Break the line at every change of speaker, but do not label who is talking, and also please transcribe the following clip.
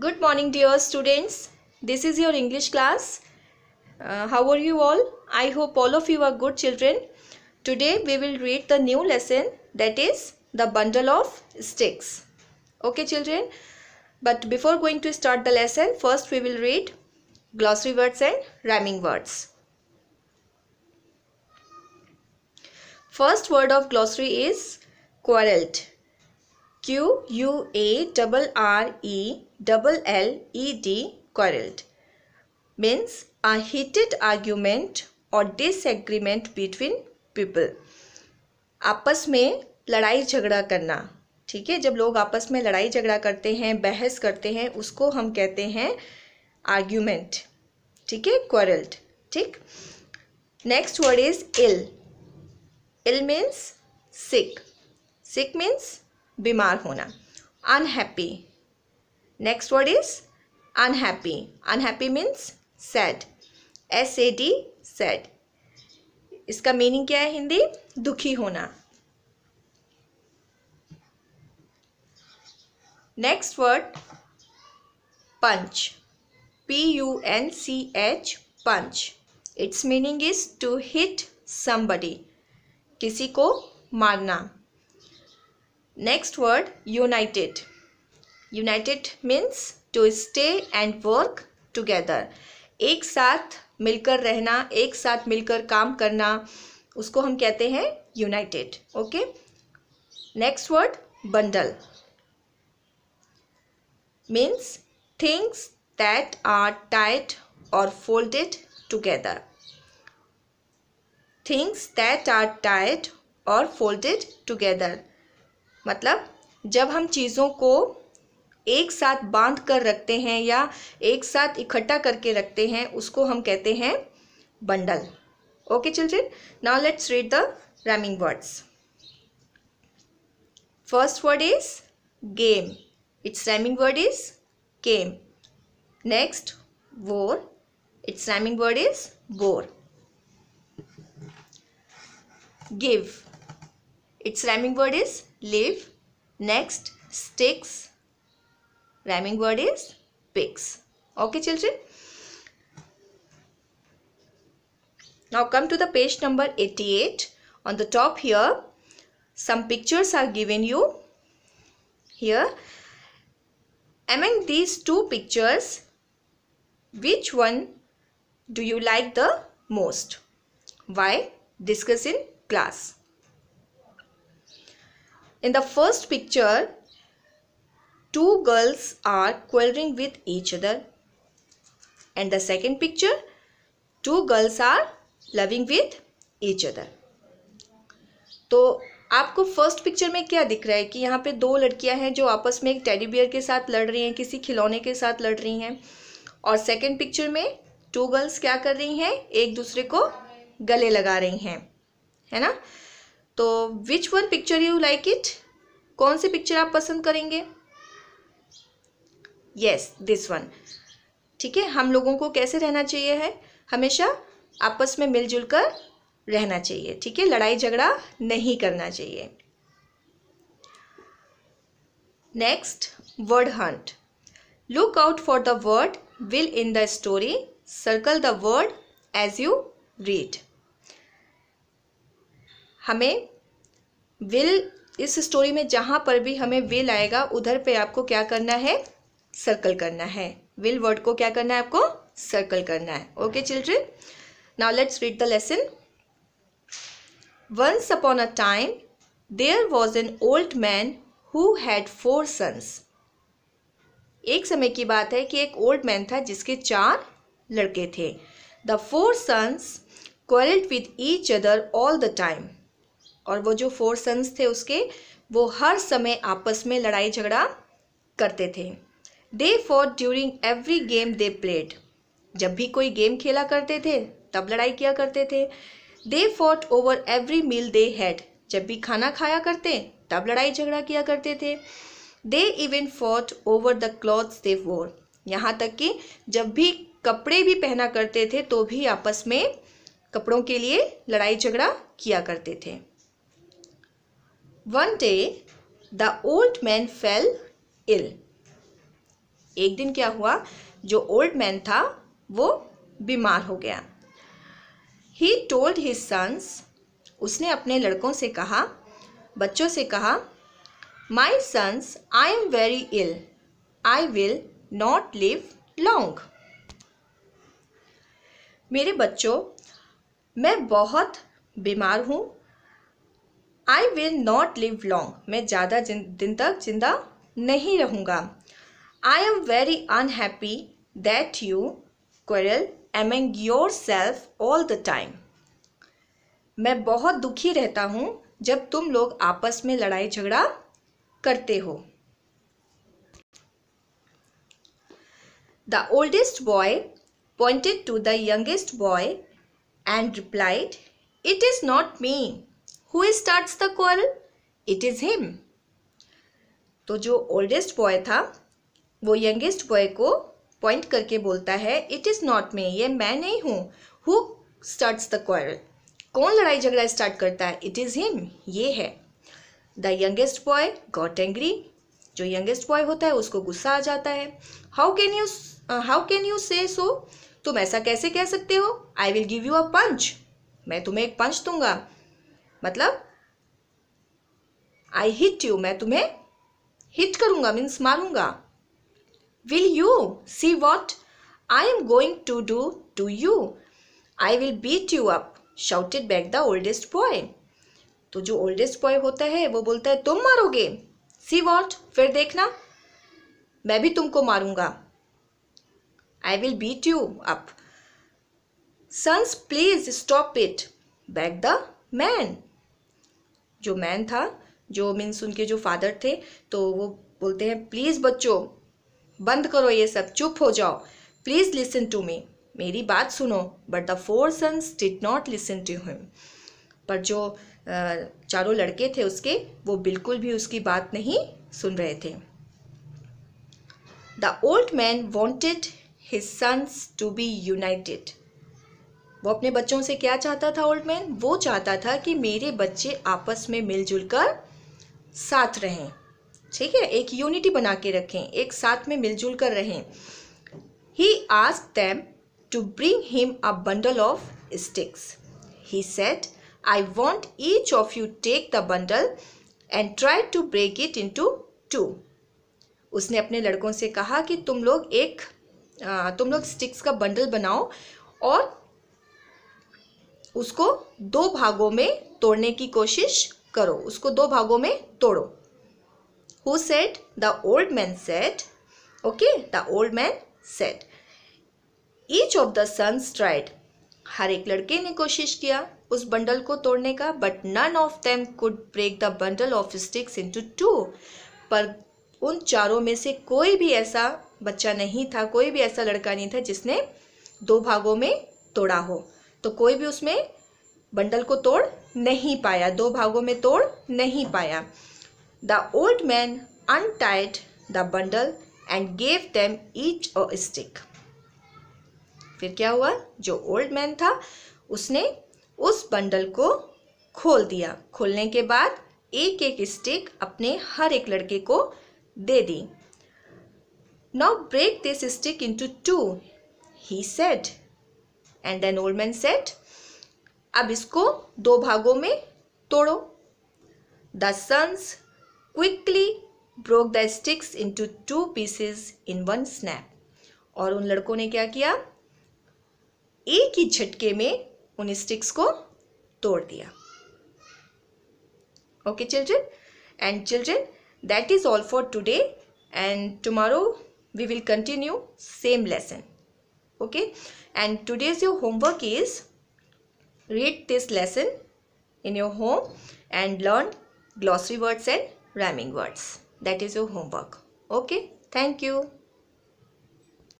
Good morning dear students. This is your English class. Uh, how are you all? I hope all of you are good children. Today we will read the new lesson that is the bundle of sticks. Okay children. But before going to start the lesson, first we will read glossary words and rhyming words. First word of glossary is quarreled. Q U A R R E double L E D quarreled means a heated argument और disagreement between people आपस में लड़ाई झगड़ा करना ठीक है जब लोग आपस में लड़ाई झगड़ा करते हैं बहस करते हैं उसको हम कहते हैं आर्ग्यूमेंट ठीक है क्वरल्ड ठीक next word is ill ill means sick sick means बीमार होना unhappy next word is unhappy unhappy means sad S A D sad इसका मीनिंग क्या है हिंदी दुखी होना next word punch P U N C H punch it's meaning is to hit somebody किसी को मारना next word united united means to stay and work together एक साथ मिलकर रहना एक साथ मिलकर काम करना उसको हम कहते हैं united okay next word bundle means things that are tight और folded together things that are tight और फोल्डेड टुगेदर मतलब जब हम चीज़ों को एक साथ बांध कर रखते हैं या एक साथ इकट्ठा करके रखते हैं उसको हम कहते हैं bundle okay children now let's read the rhyming words first word is game it's rhyming word is came next wore it's rhyming word is bore give it's rhyming word is live next sticks Rhyming word is pigs. Okay children. Now come to the page number 88. On the top here, some pictures are given you. Here, among these two pictures, which one do you like the most? Why? Discuss in class. In the first picture, two girls are quarreling with each other and the second picture two girls are loving with each other तो आपको first picture में क्या दिख रहा है कि यहाँ पे दो लड़कियां हैं जो आपस में एक टेडी बियर के साथ लड़ रही हैं किसी खिलौने के साथ लड़ रही हैं और सेकंड पिक्चर में टू गर्ल्स क्या कर रही हैं एक दूसरे को गले लगा रही हैं है ना तो which one picture you like it कौन सी पिक्चर आप पसंद करेंगे यस दिस वन ठीक है हम लोगों को कैसे रहना चाहिए है हमेशा आपस में मिलजुल कर रहना चाहिए ठीक है लड़ाई झगड़ा नहीं करना चाहिए next word hunt look out for the word will in the story circle the word as you read हमें विल इस स्टोरी में जहाँ पर भी हमें विल आएगा उधर पे आपको क्या करना है सर्कल करना है विल वर्ड को क्या करना है आपको सर्कल करना है okay children now let's read the lesson once upon a time there was an old man who had four sons एक समय की बात है कि एक ओल्ड मैन था जिसके चार लड़के थे the four sons quarrelled with each other all the time और वो जो फोर सन्स थे उसके वो हर समय आपस में लड़ाई झगड़ा करते थे they fought during every game they played जब भी कोई गेम खेला करते थे तब लड़ाई किया करते थे they fought over every meal they had जब भी खाना खाया करते तब लड़ाई झगड़ा किया करते थे they even fought over the clothes they wore यहाँ तक कि जब भी कपड़े भी पहना करते थे तो भी आपस में कपड़ों के लिए लड़ाई झगड़ा किया करते थे one day the old man fell ill एक दिन क्या हुआ जो ओल्ड मैन था वो बीमार हो गया ही टोल्ड हिज सन्स उसने अपने लड़कों से कहा बच्चों से कहा my sons I am very ill I will not live long मेरे बच्चों मैं बहुत बीमार हूँ I will not live long मैं ज़्यादा दिन तक जिंदा नहीं रहूँगा I am very am that you that among yourself all the time मैं बहुत दुखी रहता हूँ जब तुम लोग आपस में लड़ाई झगड़ा करते हो the oldest boy pointed to the youngest boy and replied it is not me who start the quarrel it is him तो जो ओल्डेस्ट बॉय था वो यंगेस्ट बॉय को पॉइंट करके बोलता है इट इज़ नॉट मे ये मैं नहीं हूँ हु स्टार्ट्स द क्वारल कौन लड़ाई झगड़ा स्टार्ट करता है इट इज़ हिम ये है the youngest boy got angry जो यंगेस्ट बॉय होता है उसको गुस्सा आ जाता है how can you how can you say so तुम ऐसा कैसे कह सकते हो I will give you a punch मैं तुम्हें एक पंच दूंगा मतलब आई हिट यू मैं तुम्हें हिट करूंगा मीन्स मारूंगा will you? See what I am going to do to you. I will beat you up, shouted back the oldest boy. तो जो ओल्डेस्ट बॉय होता है वो बोलता है तुम मारोगे सी वॉट फिर देखना मैं भी तुमको मारूंगा I will beat you up sons please stop it back the man जो मैन था जो मीन्स उनके जो फादर थे तो वो बोलते हैं प्लीज़ बच्चों बंद करो ये सब चुप हो जाओ प्लीज़ लिसन टू मी मेरी बात सुनो but the four sons did not listen to him पर जो चारों लड़के थे उसके वो बिल्कुल भी उसकी बात नहीं सुन रहे थे the old man wanted his sons to be united वो अपने बच्चों से क्या चाहता था ओल्ड मैन वो चाहता था कि मेरे बच्चे आपस में मिलजुल कर साथ रहें ठीक है एक यूनिटी बना के रखें एक साथ में मिलजुल कर रहें he ask them to bring him a bundle of sticks he said I want each of you take the bundle and try to break it into two उसने अपने लड़कों से कहा कि तुम लोग एक तुम लोग स्टिक्स का बंडल बनाओ और उसको दो भागों में तोड़ने की कोशिश करो उसको दो भागों में तोड़ो Who said? The old man said. Okay, the old man said. Each of the sons tried. हर एक लड़के ने कोशिश किया उस बंडल को तोड़ने का but none of them could break the bundle of sticks into two पर उन चारों में से कोई भी ऐसा बच्चा नहीं था कोई भी ऐसा लड़का नहीं था जिसने दो भागों में तोड़ा हो तो कोई भी उसमें बंडल को तोड़ नहीं पाया दो भागों में तोड़ नहीं पाया The old man untied the bundle and gave them each a stick. फिर क्या हुआ जो ओल्ड मैन था उसने उस बंडल को खोल दिया खोलने के बाद एक एक स्टिक अपने हर एक लड़के को दे दी now break this stick into two he said and then old man said अब इसको दो भागों में तोड़ो the sons quickly broke the sticks into two pieces in one snap और उन लड़कों ने क्या किया एक ही झटके में उन स्टिक्स को तोड़ दिया okay children and children that is all for today and tomorrow we will continue same lesson okay and today's your homework is read this lesson in your home and learn glossary words एंड rhyming words. That is your homework. Okay, thank you.